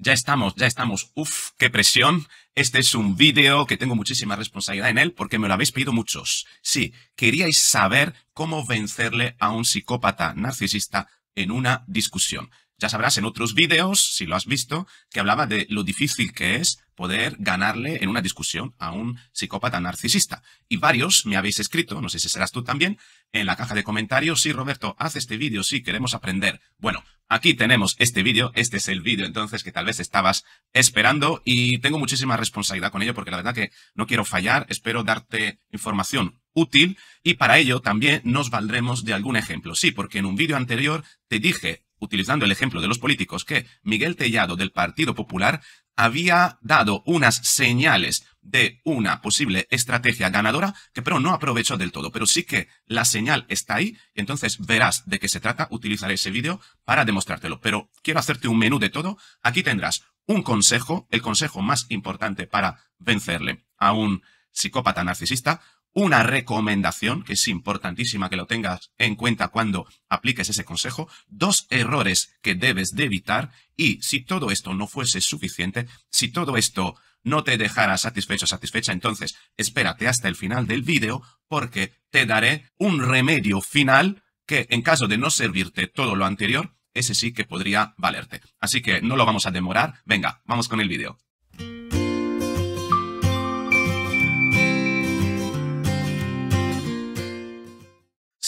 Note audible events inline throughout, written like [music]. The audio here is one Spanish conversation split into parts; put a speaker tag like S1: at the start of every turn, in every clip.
S1: Ya estamos, ya estamos. Uf, qué presión. Este es un vídeo que tengo muchísima responsabilidad en él porque me lo habéis pedido muchos. Sí, queríais saber cómo vencerle a un psicópata narcisista en una discusión. Ya sabrás en otros vídeos, si lo has visto, que hablaba de lo difícil que es poder ganarle en una discusión a un psicópata narcisista. Y varios me habéis escrito, no sé si serás tú también, en la caja de comentarios, sí, Roberto, haz este vídeo, sí, queremos aprender. Bueno, aquí tenemos este vídeo, este es el vídeo entonces que tal vez estabas esperando y tengo muchísima responsabilidad con ello porque la verdad que no quiero fallar, espero darte información útil y para ello también nos valdremos de algún ejemplo. Sí, porque en un vídeo anterior te dije utilizando el ejemplo de los políticos, que Miguel Tellado del Partido Popular había dado unas señales de una posible estrategia ganadora que pero no aprovechó del todo, pero sí que la señal está ahí, entonces verás de qué se trata, utilizaré ese vídeo para demostrártelo, pero quiero hacerte un menú de todo, aquí tendrás un consejo, el consejo más importante para vencerle a un psicópata narcisista, una recomendación, que es importantísima que lo tengas en cuenta cuando apliques ese consejo, dos errores que debes de evitar y si todo esto no fuese suficiente, si todo esto no te dejara satisfecho satisfecha, entonces espérate hasta el final del vídeo porque te daré un remedio final que en caso de no servirte todo lo anterior, ese sí que podría valerte. Así que no lo vamos a demorar. Venga, vamos con el vídeo.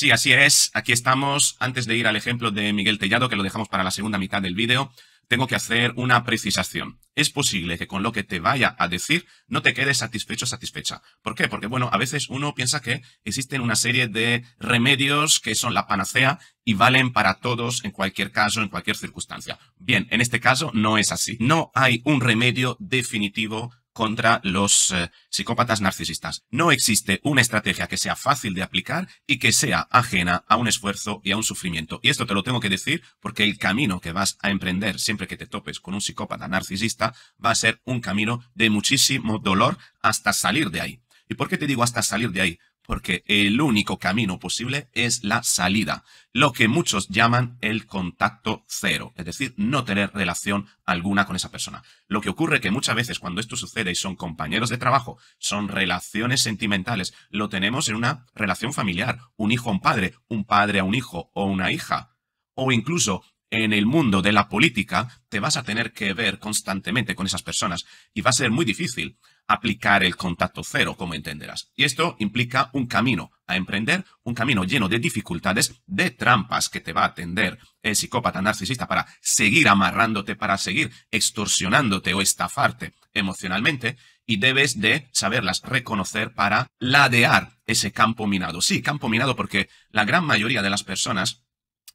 S1: Sí, así es. Aquí estamos. Antes de ir al ejemplo de Miguel Tellado, que lo dejamos para la segunda mitad del vídeo, tengo que hacer una precisación. Es posible que con lo que te vaya a decir no te quedes satisfecho satisfecha. ¿Por qué? Porque, bueno, a veces uno piensa que existen una serie de remedios que son la panacea y valen para todos en cualquier caso, en cualquier circunstancia. Bien, en este caso no es así. No hay un remedio definitivo contra los eh, psicópatas narcisistas. No existe una estrategia que sea fácil de aplicar y que sea ajena a un esfuerzo y a un sufrimiento. Y esto te lo tengo que decir porque el camino que vas a emprender siempre que te topes con un psicópata narcisista va a ser un camino de muchísimo dolor hasta salir de ahí. ¿Y por qué te digo hasta salir de ahí? porque el único camino posible es la salida, lo que muchos llaman el contacto cero, es decir, no tener relación alguna con esa persona. Lo que ocurre que muchas veces cuando esto sucede y son compañeros de trabajo, son relaciones sentimentales, lo tenemos en una relación familiar, un hijo a un padre, un padre a un hijo o una hija, o incluso en el mundo de la política te vas a tener que ver constantemente con esas personas y va a ser muy difícil aplicar el contacto cero, como entenderás. Y esto implica un camino a emprender, un camino lleno de dificultades, de trampas que te va a atender el psicópata narcisista para seguir amarrándote, para seguir extorsionándote o estafarte emocionalmente, y debes de saberlas reconocer para ladear ese campo minado. Sí, campo minado porque la gran mayoría de las personas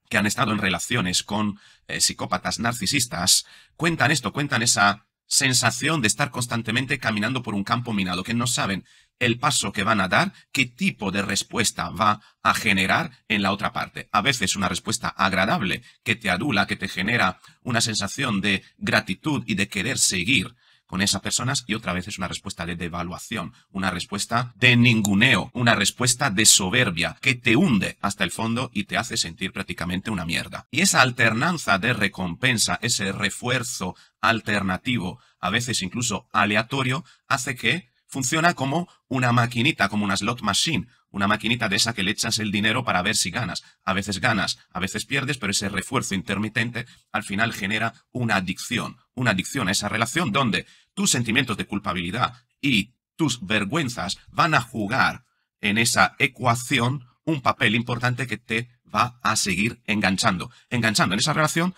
S1: que han estado en relaciones con eh, psicópatas narcisistas cuentan esto, cuentan esa sensación de estar constantemente caminando por un campo minado, que no saben el paso que van a dar, qué tipo de respuesta va a generar en la otra parte. A veces una respuesta agradable que te adula, que te genera una sensación de gratitud y de querer seguir con esas personas y otra vez es una respuesta de devaluación, una respuesta de ninguneo, una respuesta de soberbia que te hunde hasta el fondo y te hace sentir prácticamente una mierda. Y esa alternanza de recompensa, ese refuerzo alternativo, a veces incluso aleatorio, hace que funciona como una maquinita, como una slot machine, una maquinita de esa que le echas el dinero para ver si ganas. A veces ganas, a veces pierdes, pero ese refuerzo intermitente al final genera una adicción, una adicción a esa relación donde tus sentimientos de culpabilidad y tus vergüenzas van a jugar en esa ecuación un papel importante que te va a seguir enganchando, enganchando en esa relación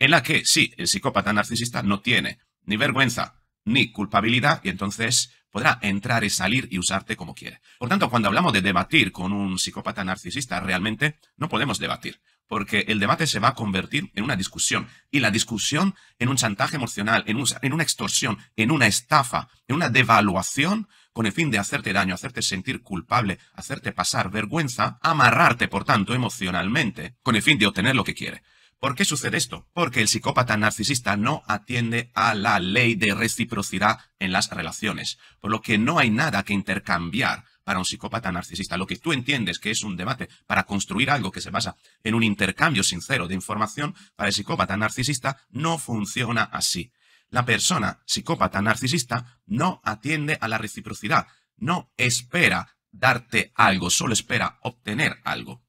S1: en la que sí, el psicópata narcisista no tiene ni vergüenza ni culpabilidad y entonces podrá entrar y salir y usarte como quiere. Por tanto, cuando hablamos de debatir con un psicópata narcisista, realmente no podemos debatir, porque el debate se va a convertir en una discusión y la discusión en un chantaje emocional, en, una extorsión, en una estafa, en una devaluación con el fin de hacerte daño, hacerte sentir culpable, hacerte pasar vergüenza, amarrarte, por tanto, emocionalmente, con el fin de obtener lo que quiere. ¿Por qué sucede esto? Porque el psicópata narcisista no atiende a la ley de reciprocidad en las relaciones, por lo que no hay nada que intercambiar para un psicópata narcisista. Lo que tú entiendes que es un debate para construir algo que se basa en un intercambio sincero de información, para el psicópata narcisista no funciona así. La persona psicópata narcisista no atiende a la reciprocidad, no espera darte algo, solo espera obtener algo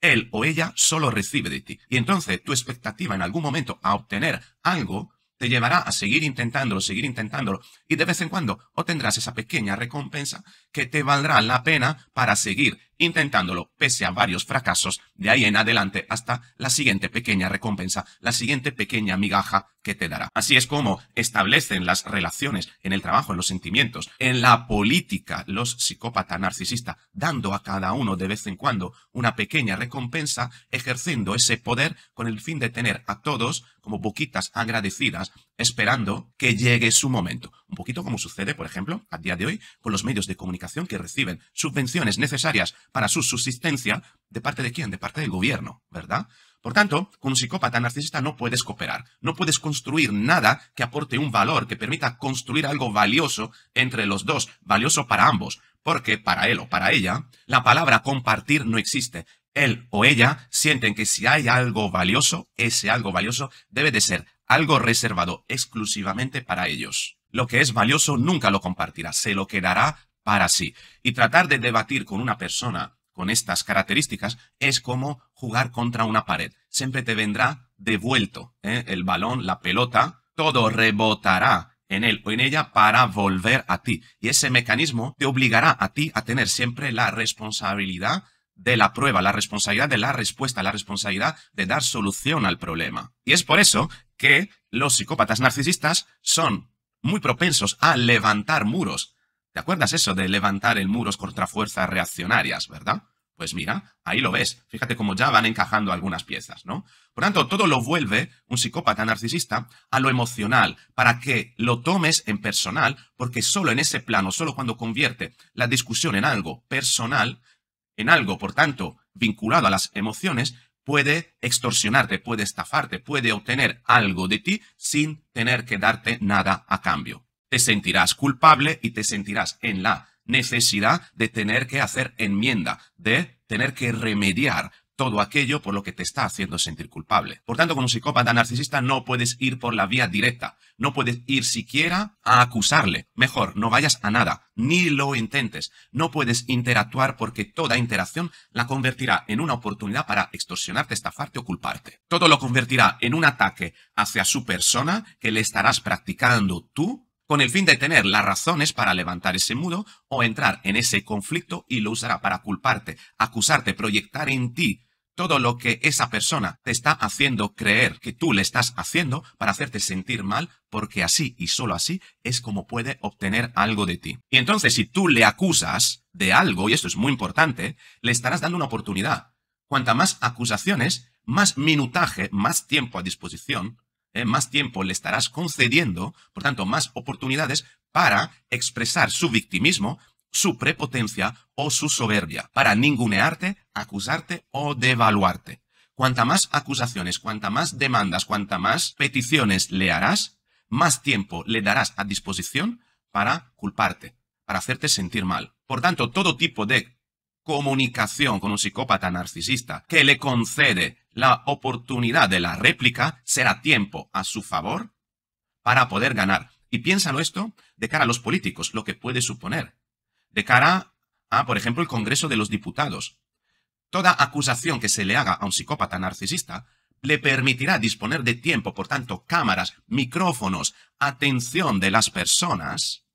S1: él o ella solo recibe de ti. Y entonces tu expectativa en algún momento a obtener algo te llevará a seguir intentándolo, seguir intentándolo, y de vez en cuando obtendrás esa pequeña recompensa que te valdrá la pena para seguir intentándolo pese a varios fracasos, de ahí en adelante hasta la siguiente pequeña recompensa, la siguiente pequeña migaja que te dará. Así es como establecen las relaciones en el trabajo, en los sentimientos, en la política, los psicópata narcisista, dando a cada uno de vez en cuando una pequeña recompensa, ejerciendo ese poder con el fin de tener a todos como boquitas agradecidas esperando que llegue su momento. Un poquito como sucede, por ejemplo, a día de hoy, con los medios de comunicación que reciben subvenciones necesarias para su subsistencia, ¿de parte de quién? De parte del gobierno, ¿verdad? Por tanto, con un psicópata narcisista no puedes cooperar, no puedes construir nada que aporte un valor, que permita construir algo valioso entre los dos, valioso para ambos, porque para él o para ella, la palabra compartir no existe. Él o ella sienten que si hay algo valioso, ese algo valioso debe de ser algo reservado exclusivamente para ellos. Lo que es valioso nunca lo compartirá, se lo quedará para sí. Y tratar de debatir con una persona con estas características es como jugar contra una pared. Siempre te vendrá devuelto ¿eh? el balón, la pelota, todo rebotará en él o en ella para volver a ti. Y ese mecanismo te obligará a ti a tener siempre la responsabilidad de la prueba, la responsabilidad de la respuesta, la responsabilidad de dar solución al problema. Y es por eso que los psicópatas narcisistas son muy propensos a levantar muros. ¿Te acuerdas eso de levantar el muros contra fuerzas reaccionarias, verdad? Pues mira, ahí lo ves. Fíjate cómo ya van encajando algunas piezas, ¿no? Por tanto, todo lo vuelve un psicópata narcisista a lo emocional, para que lo tomes en personal, porque solo en ese plano, solo cuando convierte la discusión en algo personal, en algo, por tanto, vinculado a las emociones, puede extorsionarte, puede estafarte, puede obtener algo de ti sin tener que darte nada a cambio. Te sentirás culpable y te sentirás en la necesidad de tener que hacer enmienda, de tener que remediar todo aquello por lo que te está haciendo sentir culpable. Por tanto, con un psicópata narcisista no puedes ir por la vía directa, no puedes ir siquiera a acusarle. Mejor, no vayas a nada, ni lo intentes. No puedes interactuar porque toda interacción la convertirá en una oportunidad para extorsionarte, estafarte o culparte. Todo lo convertirá en un ataque hacia su persona que le estarás practicando tú con el fin de tener las razones para levantar ese mudo o entrar en ese conflicto y lo usará para culparte, acusarte, proyectar en ti todo lo que esa persona te está haciendo creer que tú le estás haciendo para hacerte sentir mal, porque así y solo así es como puede obtener algo de ti. Y entonces si tú le acusas de algo, y esto es muy importante, le estarás dando una oportunidad. Cuanta más acusaciones, más minutaje, más tiempo a disposición, eh, más tiempo le estarás concediendo, por tanto, más oportunidades para expresar su victimismo su prepotencia o su soberbia, para ningunearte, acusarte o devaluarte. Cuanta más acusaciones, cuanta más demandas, cuanta más peticiones le harás, más tiempo le darás a disposición para culparte, para hacerte sentir mal. Por tanto, todo tipo de comunicación con un psicópata narcisista que le concede la oportunidad de la réplica será tiempo a su favor para poder ganar. Y piénsalo esto de cara a los políticos, lo que puede suponer de cara a, por ejemplo, el Congreso de los Diputados. Toda acusación que se le haga a un psicópata narcisista le permitirá disponer de tiempo, por tanto, cámaras, micrófonos, atención de las personas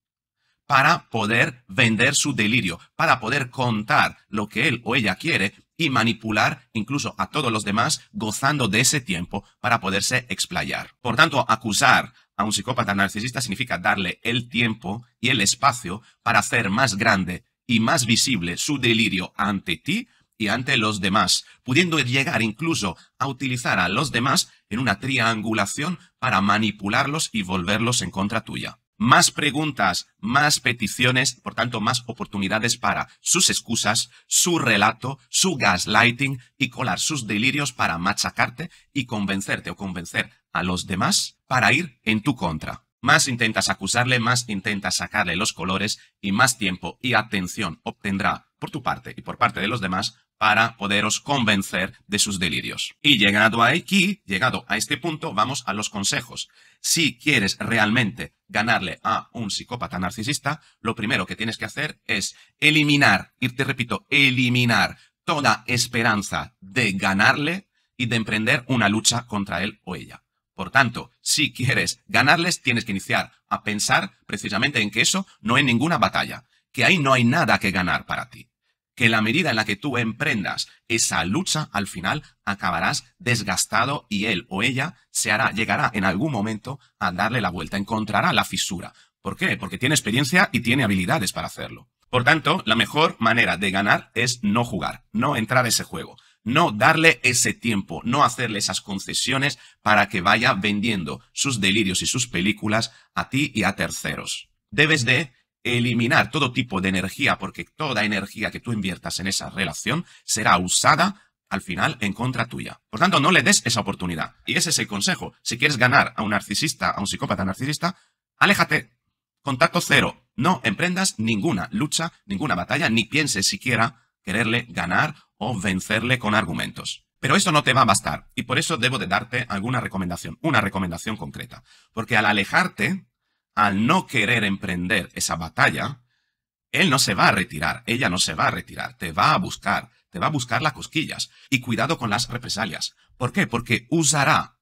S1: para poder vender su delirio, para poder contar lo que él o ella quiere y manipular incluso a todos los demás gozando de ese tiempo para poderse explayar. Por tanto, acusar a un psicópata narcisista significa darle el tiempo y el espacio para hacer más grande y más visible su delirio ante ti y ante los demás, pudiendo llegar incluso a utilizar a los demás en una triangulación para manipularlos y volverlos en contra tuya. Más preguntas, más peticiones, por tanto, más oportunidades para sus excusas, su relato, su gaslighting y colar sus delirios para machacarte y convencerte o convencer a los demás para ir en tu contra. Más intentas acusarle, más intentas sacarle los colores y más tiempo y atención obtendrá por tu parte y por parte de los demás para poderos convencer de sus delirios. Y llegado aquí, llegado a este punto, vamos a los consejos. Si quieres realmente ganarle a un psicópata narcisista, lo primero que tienes que hacer es eliminar, irte te repito, eliminar toda esperanza de ganarle y de emprender una lucha contra él o ella. Por tanto, si quieres ganarles, tienes que iniciar a pensar precisamente en que eso no es ninguna batalla, que ahí no hay nada que ganar para ti, que la medida en la que tú emprendas esa lucha, al final acabarás desgastado y él o ella se hará, llegará en algún momento a darle la vuelta, encontrará la fisura. ¿Por qué? Porque tiene experiencia y tiene habilidades para hacerlo. Por tanto, la mejor manera de ganar es no jugar, no entrar a ese juego. No darle ese tiempo, no hacerle esas concesiones para que vaya vendiendo sus delirios y sus películas a ti y a terceros. Debes de eliminar todo tipo de energía porque toda energía que tú inviertas en esa relación será usada al final en contra tuya. Por tanto, no le des esa oportunidad. Y ese es el consejo. Si quieres ganar a un narcisista, a un psicópata narcisista, aléjate. Contacto cero. No emprendas ninguna lucha, ninguna batalla, ni pienses siquiera quererle ganar o vencerle con argumentos. Pero eso no te va a bastar y por eso debo de darte alguna recomendación, una recomendación concreta. Porque al alejarte, al no querer emprender esa batalla, él no se va a retirar, ella no se va a retirar, te va a buscar, te va a buscar las cosquillas. Y cuidado con las represalias. ¿Por qué? Porque usará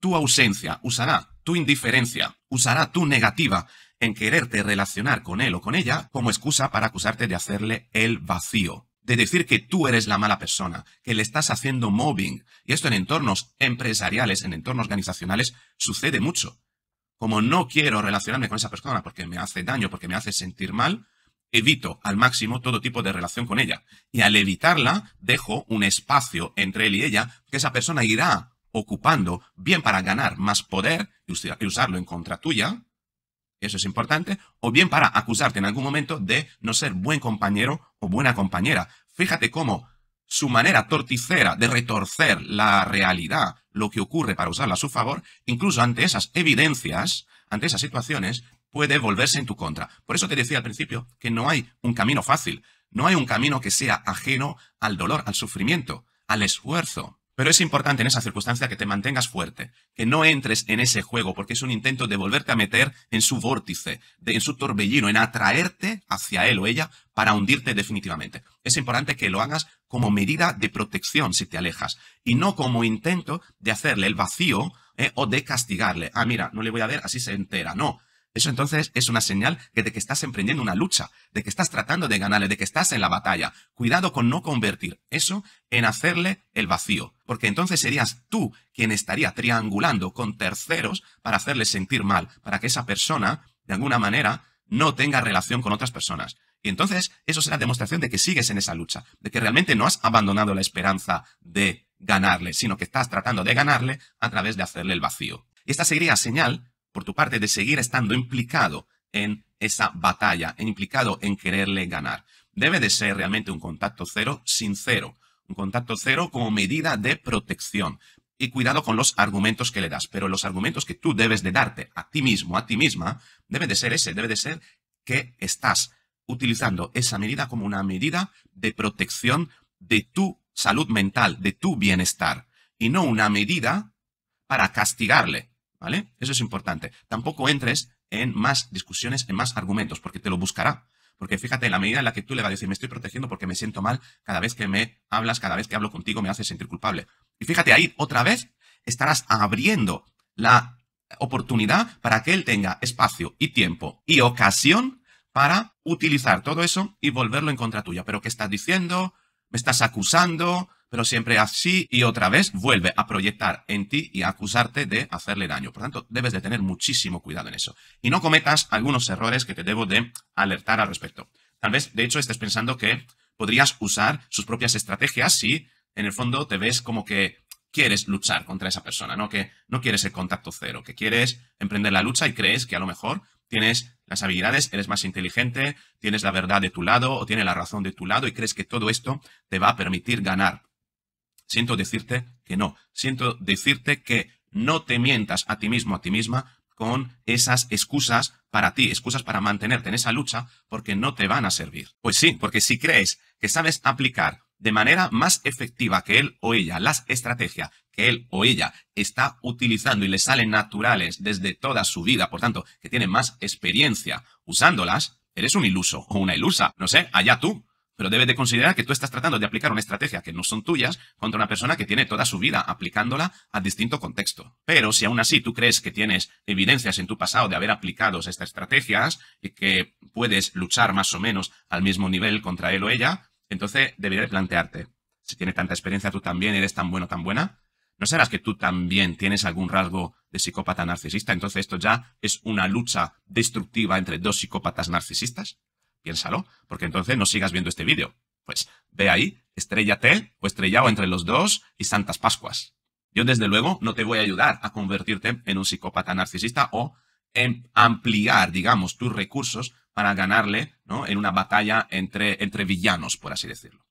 S1: tu ausencia, usará tu indiferencia, usará tu negativa en quererte relacionar con él o con ella como excusa para acusarte de hacerle el vacío de decir que tú eres la mala persona, que le estás haciendo mobbing. Y esto en entornos empresariales, en entornos organizacionales, sucede mucho. Como no quiero relacionarme con esa persona porque me hace daño, porque me hace sentir mal, evito al máximo todo tipo de relación con ella. Y al evitarla, dejo un espacio entre él y ella que esa persona irá ocupando, bien para ganar más poder y usarlo en contra tuya, eso es importante, o bien para acusarte en algún momento de no ser buen compañero o buena compañera. Fíjate cómo su manera torticera de retorcer la realidad, lo que ocurre para usarla a su favor, incluso ante esas evidencias, ante esas situaciones, puede volverse en tu contra. Por eso te decía al principio que no hay un camino fácil, no hay un camino que sea ajeno al dolor, al sufrimiento, al esfuerzo. Pero es importante en esa circunstancia que te mantengas fuerte, que no entres en ese juego, porque es un intento de volverte a meter en su vórtice, en su torbellino, en atraerte hacia él o ella para hundirte definitivamente. Es importante que lo hagas como medida de protección si te alejas, y no como intento de hacerle el vacío eh, o de castigarle. Ah, mira, no le voy a ver, así se entera. No, eso entonces es una señal de que estás emprendiendo una lucha, de que estás tratando de ganarle, de que estás en la batalla. Cuidado con no convertir eso en hacerle el vacío, porque entonces serías tú quien estaría triangulando con terceros para hacerle sentir mal, para que esa persona, de alguna manera, no tenga relación con otras personas. Y entonces eso será demostración de que sigues en esa lucha, de que realmente no has abandonado la esperanza de ganarle, sino que estás tratando de ganarle a través de hacerle el vacío. Y esta sería señal por tu parte de seguir estando implicado en esa batalla, implicado en quererle ganar. Debe de ser realmente un contacto cero sincero, un contacto cero como medida de protección. Y cuidado con los argumentos que le das, pero los argumentos que tú debes de darte a ti mismo, a ti misma, debe de ser ese, debe de ser que estás utilizando esa medida como una medida de protección de tu salud mental, de tu bienestar, y no una medida para castigarle, eso es importante. Tampoco entres en más discusiones, en más argumentos, porque te lo buscará. Porque fíjate, en la medida en la que tú le vas a decir, me estoy protegiendo porque me siento mal, cada vez que me hablas, cada vez que hablo contigo, me haces sentir culpable. Y fíjate, ahí otra vez estarás abriendo la oportunidad para que él tenga espacio y tiempo y ocasión para utilizar todo eso y volverlo en contra tuya. Pero ¿qué estás diciendo? ¿Me estás acusando? pero siempre así y otra vez vuelve a proyectar en ti y a acusarte de hacerle daño. Por tanto, debes de tener muchísimo cuidado en eso. Y no cometas algunos errores que te debo de alertar al respecto. Tal vez, de hecho, estés pensando que podrías usar sus propias estrategias si en el fondo te ves como que quieres luchar contra esa persona, ¿no? Que no quieres el contacto cero, que quieres emprender la lucha y crees que a lo mejor tienes las habilidades, eres más inteligente, tienes la verdad de tu lado o tienes la razón de tu lado y crees que todo esto te va a permitir ganar siento decirte que no, siento decirte que no te mientas a ti mismo, a ti misma, con esas excusas para ti, excusas para mantenerte en esa lucha, porque no te van a servir. Pues sí, porque si crees que sabes aplicar de manera más efectiva que él o ella las estrategias que él o ella está utilizando y le salen naturales desde toda su vida, por tanto, que tiene más experiencia usándolas, eres un iluso o una ilusa, no sé, allá tú. Pero debes de considerar que tú estás tratando de aplicar una estrategia que no son tuyas contra una persona que tiene toda su vida aplicándola a distinto contexto. Pero si aún así tú crees que tienes evidencias en tu pasado de haber aplicado estas estrategias y que puedes luchar más o menos al mismo nivel contra él o ella, entonces deberías plantearte, si tiene tanta experiencia tú también, eres tan bueno, tan buena, ¿no serás que tú también tienes algún rasgo de psicópata narcisista? Entonces esto ya es una lucha destructiva entre dos psicópatas narcisistas. Piénsalo, porque entonces no sigas viendo este vídeo. Pues ve ahí, estrellate o estrellado entre los dos y santas pascuas. Yo desde luego no te voy a ayudar a convertirte en un psicópata narcisista o en ampliar, digamos, tus recursos para ganarle ¿no? en una batalla entre, entre villanos, por así decirlo.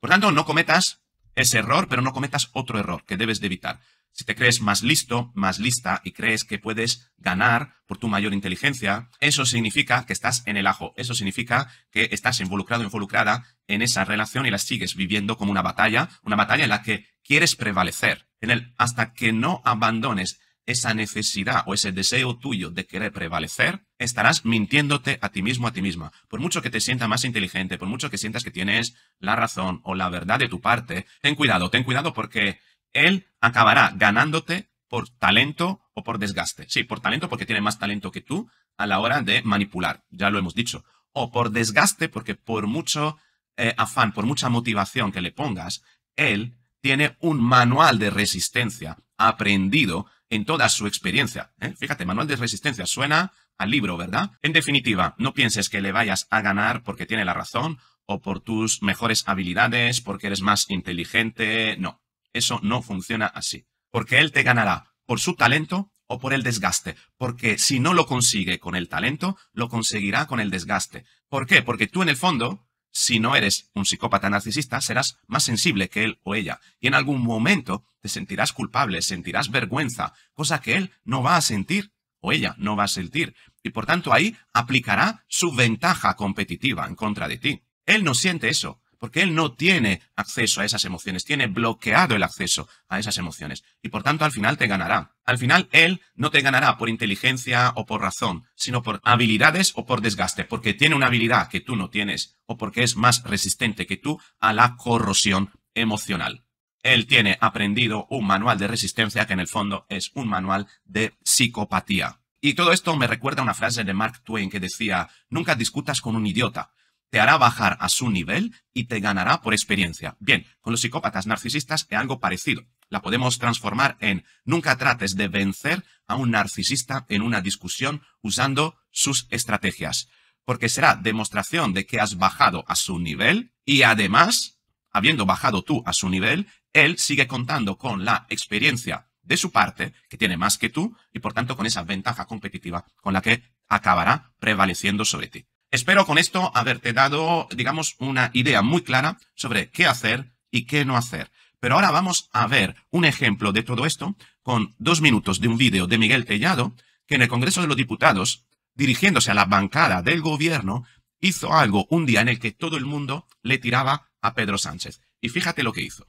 S1: Por tanto, no cometas es error, pero no cometas otro error que debes de evitar. Si te crees más listo, más lista y crees que puedes ganar por tu mayor inteligencia, eso significa que estás en el ajo, eso significa que estás involucrado, involucrada en esa relación y la sigues viviendo como una batalla, una batalla en la que quieres prevalecer. En el hasta que no abandones esa necesidad o ese deseo tuyo de querer prevalecer, estarás mintiéndote a ti mismo, a ti misma. Por mucho que te sienta más inteligente, por mucho que sientas que tienes la razón o la verdad de tu parte, ten cuidado, ten cuidado porque él acabará ganándote por talento o por desgaste. Sí, por talento porque tiene más talento que tú a la hora de manipular, ya lo hemos dicho. O por desgaste porque por mucho eh, afán, por mucha motivación que le pongas, él tiene un manual de resistencia aprendido en toda su experiencia. ¿eh? Fíjate, manual de resistencia suena al libro, ¿verdad? En definitiva, no pienses que le vayas a ganar porque tiene la razón o por tus mejores habilidades, porque eres más inteligente. No, eso no funciona así. Porque él te ganará por su talento o por el desgaste. Porque si no lo consigue con el talento, lo conseguirá con el desgaste. ¿Por qué? Porque tú en el fondo, si no eres un psicópata narcisista, serás más sensible que él o ella. Y en algún momento te sentirás culpable, sentirás vergüenza, cosa que él no va a sentir o ella no va a sentir y por tanto ahí aplicará su ventaja competitiva en contra de ti. Él no siente eso, porque él no tiene acceso a esas emociones, tiene bloqueado el acceso a esas emociones y por tanto al final te ganará. Al final él no te ganará por inteligencia o por razón, sino por habilidades o por desgaste, porque tiene una habilidad que tú no tienes o porque es más resistente que tú a la corrosión emocional. Él tiene aprendido un manual de resistencia que en el fondo es un manual de psicopatía. Y todo esto me recuerda una frase de Mark Twain que decía, nunca discutas con un idiota, te hará bajar a su nivel y te ganará por experiencia. Bien, con los psicópatas narcisistas es algo parecido. La podemos transformar en nunca trates de vencer a un narcisista en una discusión usando sus estrategias, porque será demostración de que has bajado a su nivel y además, habiendo bajado tú a su nivel, él sigue contando con la experiencia de su parte, que tiene más que tú, y por tanto con esa ventaja competitiva con la que acabará prevaleciendo sobre ti. Espero con esto haberte dado, digamos, una idea muy clara sobre qué hacer y qué no hacer. Pero ahora vamos a ver un ejemplo de todo esto con dos minutos de un vídeo de Miguel Tellado, que en el Congreso de los Diputados, dirigiéndose a la bancada del gobierno, hizo algo un día en el que todo el mundo le tiraba a Pedro Sánchez. Y fíjate lo que hizo.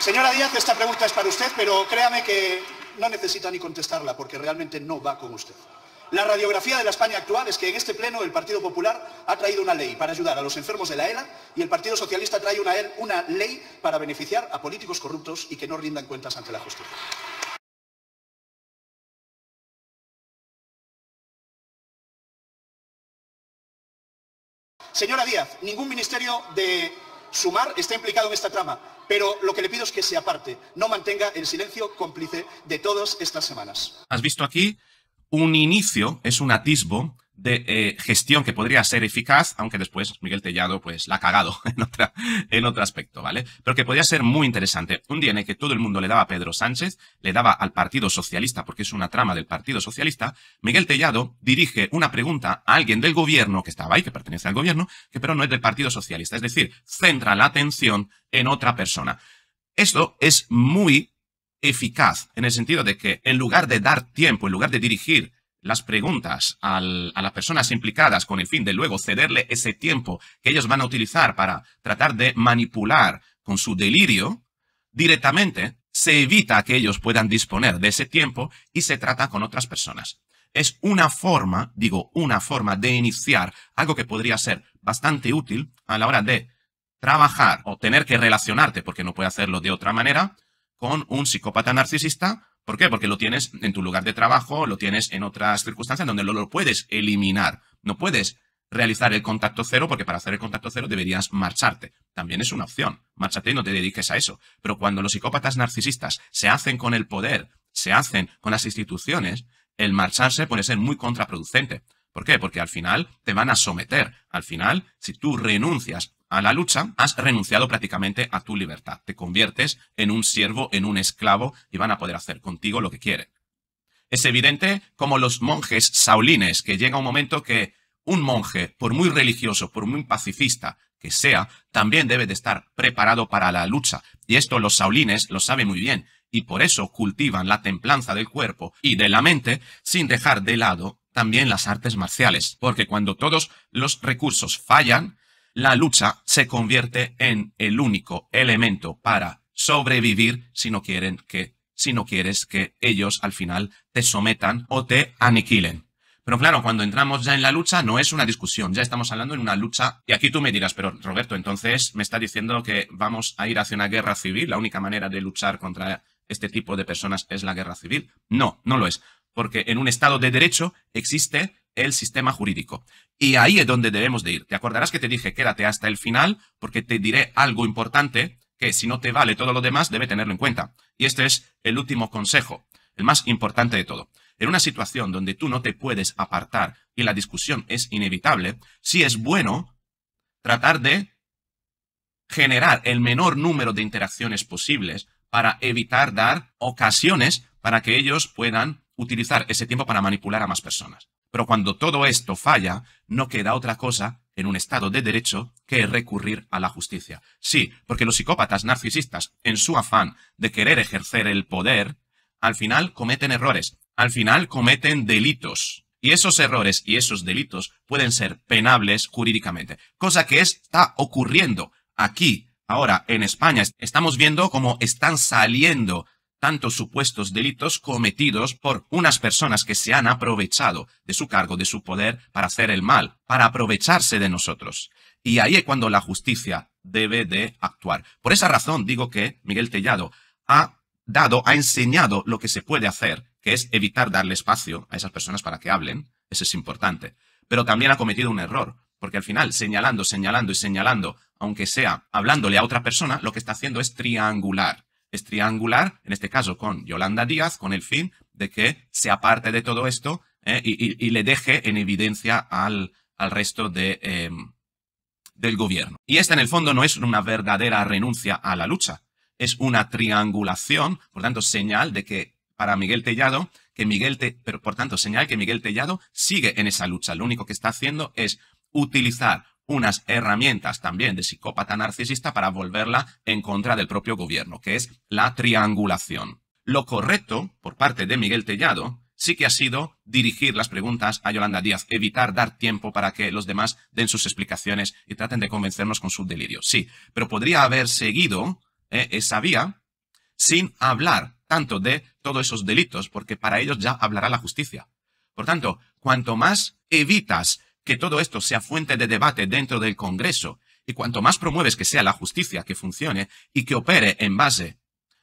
S1: Señora Díaz, esta pregunta es para usted, pero créame que no necesita ni contestarla porque realmente no va con usted. La radiografía de la España actual es que en este pleno el Partido Popular ha traído una ley para ayudar a los enfermos de la ELA y el Partido Socialista trae una, una ley para beneficiar a políticos corruptos y que no rindan cuentas ante la justicia. Señora Díaz, ningún ministerio de Sumar está implicado en esta trama, pero lo que le pido es que se aparte, no mantenga el silencio cómplice de todas estas semanas. Has visto aquí un inicio, es un atisbo de eh, gestión que podría ser eficaz, aunque después Miguel Tellado pues la ha cagado [laughs] en, otra, en otro aspecto, ¿vale? Pero que podría ser muy interesante. Un día en el que todo el mundo le daba a Pedro Sánchez, le daba al Partido Socialista, porque es una trama del Partido Socialista, Miguel Tellado dirige una pregunta a alguien del gobierno que estaba ahí, que pertenece al gobierno, que pero no es del Partido Socialista. Es decir, centra la atención en otra persona. Esto es muy eficaz, en el sentido de que en lugar de dar tiempo, en lugar de dirigir las preguntas a las personas implicadas con el fin de luego cederle ese tiempo que ellos van a utilizar para tratar de manipular con su delirio, directamente se evita que ellos puedan disponer de ese tiempo y se trata con otras personas. Es una forma, digo, una forma de iniciar algo que podría ser bastante útil a la hora de trabajar o tener que relacionarte, porque no puede hacerlo de otra manera, con un psicópata narcisista ¿Por qué? Porque lo tienes en tu lugar de trabajo, lo tienes en otras circunstancias donde lo, lo puedes eliminar. No puedes realizar el contacto cero, porque para hacer el contacto cero deberías marcharte. También es una opción. Márchate y no te dediques a eso. Pero cuando los psicópatas narcisistas se hacen con el poder, se hacen con las instituciones, el marcharse puede ser muy contraproducente. ¿Por qué? Porque al final te van a someter. Al final, si tú renuncias a la lucha, has renunciado prácticamente a tu libertad. Te conviertes en un siervo, en un esclavo y van a poder hacer contigo lo que quieren. Es evidente como los monjes saulines, que llega un momento que un monje, por muy religioso, por muy pacifista que sea, también debe de estar preparado para la lucha. Y esto los saulines lo saben muy bien, y por eso cultivan la templanza del cuerpo y de la mente sin dejar de lado también las artes marciales, porque cuando todos los recursos fallan, la lucha se convierte en el único elemento para sobrevivir si no quieren que si no quieres que ellos al final te sometan o te aniquilen. Pero claro, cuando entramos ya en la lucha no es una discusión, ya estamos hablando en una lucha. Y aquí tú me dirás, pero Roberto, entonces me está diciendo que vamos a ir hacia una guerra civil, la única manera de luchar contra este tipo de personas es la guerra civil. No, no lo es, porque en un Estado de Derecho existe el sistema jurídico. Y ahí es donde debemos de ir. Te acordarás que te dije quédate hasta el final porque te diré algo importante que si no te vale todo lo demás debe tenerlo en cuenta. Y este es el último consejo, el más importante de todo. En una situación donde tú no te puedes apartar y la discusión es inevitable, sí es bueno tratar de generar el menor número de interacciones posibles para evitar dar ocasiones para que ellos puedan utilizar ese tiempo para manipular a más personas. Pero cuando todo esto falla, no queda otra cosa en un Estado de Derecho que recurrir a la justicia. Sí, porque los psicópatas narcisistas, en su afán de querer ejercer el poder, al final cometen errores, al final cometen delitos. Y esos errores y esos delitos pueden ser penables jurídicamente, cosa que está ocurriendo aquí, ahora en España. Estamos viendo cómo están saliendo tantos supuestos delitos cometidos por unas personas que se han aprovechado de su cargo, de su poder, para hacer el mal, para aprovecharse de nosotros. Y ahí es cuando la justicia debe de actuar. Por esa razón digo que Miguel Tellado ha dado, ha enseñado lo que se puede hacer, que es evitar darle espacio a esas personas para que hablen, eso es importante, pero también ha cometido un error, porque al final, señalando, señalando y señalando, aunque sea hablándole a otra persona, lo que está haciendo es triangular es triangular, en este caso con Yolanda Díaz, con el fin de que se aparte de todo esto eh, y, le deje en evidencia al, al resto de, em, del gobierno. Y esta en el fondo no es una verdadera renuncia a la lucha, es una triangulación, por tanto, señal de que para Miguel Tellado, que Miguel, Te, por tanto, señal que Miguel Tellado sigue en esa lucha. Lo único que está haciendo es utilizar unas herramientas también de psicópata narcisista para volverla en contra del propio gobierno, que es la triangulación. Lo correcto, por parte de Miguel Tellado, sí que ha sido dirigir las preguntas a Yolanda Díaz, evitar dar tiempo para que los demás den sus explicaciones y traten de convencernos con sus delirios Sí, pero podría haber seguido eh, esa vía sin hablar tanto de todos esos delitos, porque para ellos ya hablará la justicia. Por tanto, cuanto más evitas que todo esto sea fuente de debate dentro del Congreso, y cuanto más promueves que sea la justicia que funcione y que opere en base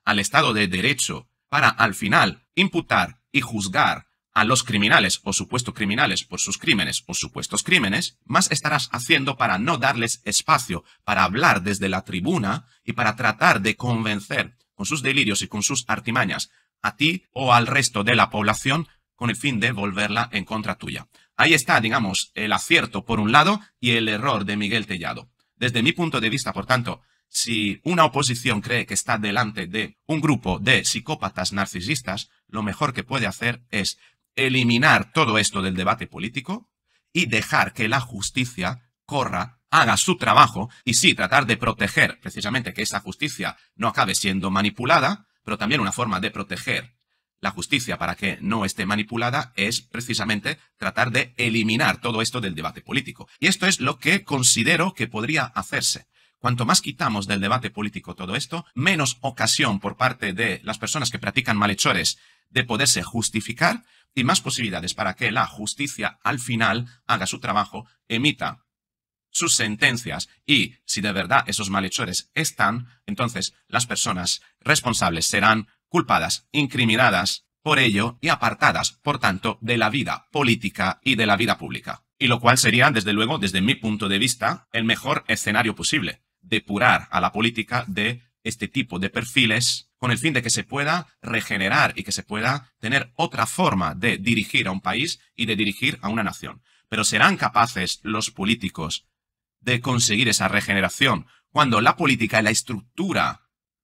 S1: al Estado de Derecho para al final imputar y juzgar a los criminales o supuestos criminales por sus crímenes o supuestos crímenes, más estarás haciendo para no darles espacio para hablar desde la tribuna y para tratar de convencer con sus delirios y con sus artimañas a ti o al resto de la población con el fin de volverla en contra tuya. Ahí está, digamos, el acierto por un lado y el error de Miguel Tellado. Desde mi punto de vista, por tanto, si una oposición cree que está delante de un grupo de psicópatas narcisistas, lo mejor que puede hacer es eliminar todo esto del debate político y dejar que la justicia corra, haga su trabajo y sí tratar de proteger precisamente que esa justicia no acabe siendo manipulada, pero también una forma de proteger la justicia para que no esté manipulada es precisamente tratar de eliminar todo esto del debate político. Y esto es lo que considero que podría hacerse. Cuanto más quitamos del debate político todo esto, menos ocasión por parte de las personas que practican malhechores de poderse justificar y más posibilidades para que la justicia al final haga su trabajo, emita sus sentencias y si de verdad esos malhechores están, entonces las personas responsables serán culpadas, incriminadas por ello y apartadas, por tanto, de la vida política y de la vida pública. Y lo cual sería, desde luego, desde mi punto de vista, el mejor escenario posible, depurar a la política de este tipo de perfiles con el fin de que se pueda regenerar y que se pueda tener otra forma de dirigir a un país y de dirigir a una nación. Pero ¿serán capaces los políticos de conseguir esa regeneración cuando la política y la estructura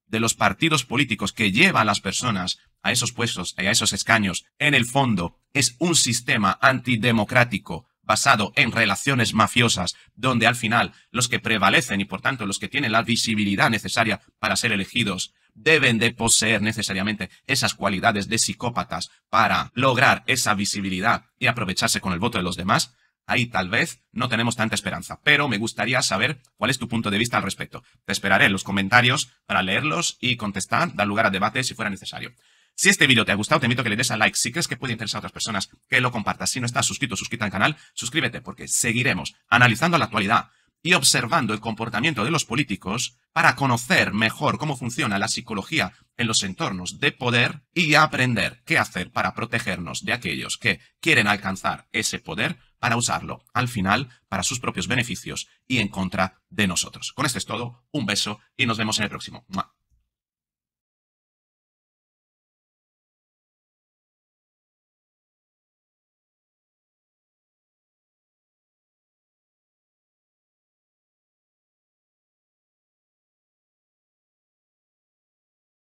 S1: de los partidos políticos que lleva a las personas a esos puestos y a esos escaños, en el fondo, es un sistema antidemocrático basado en relaciones mafiosas, donde al final los que prevalecen y por tanto los que tienen la visibilidad necesaria para ser elegidos deben de poseer necesariamente esas cualidades de psicópatas para lograr esa visibilidad y aprovecharse con el voto de los demás, Ahí tal vez no tenemos tanta esperanza, pero me gustaría saber cuál es tu punto de vista al respecto. Te esperaré en los comentarios para leerlos y contestar, dar lugar a debate si fuera necesario. Si este vídeo te ha gustado, te invito a que le des a like. Si crees que puede interesar a otras personas, que lo compartas. Si no estás suscrito, suscríbete al canal, suscríbete porque seguiremos analizando la actualidad, y observando el comportamiento de los políticos para conocer mejor cómo funciona la psicología en los entornos de poder y aprender qué hacer para protegernos de aquellos que quieren alcanzar ese poder para usarlo al final para sus propios beneficios y en contra de nosotros. Con esto es todo, un beso y nos vemos en el próximo.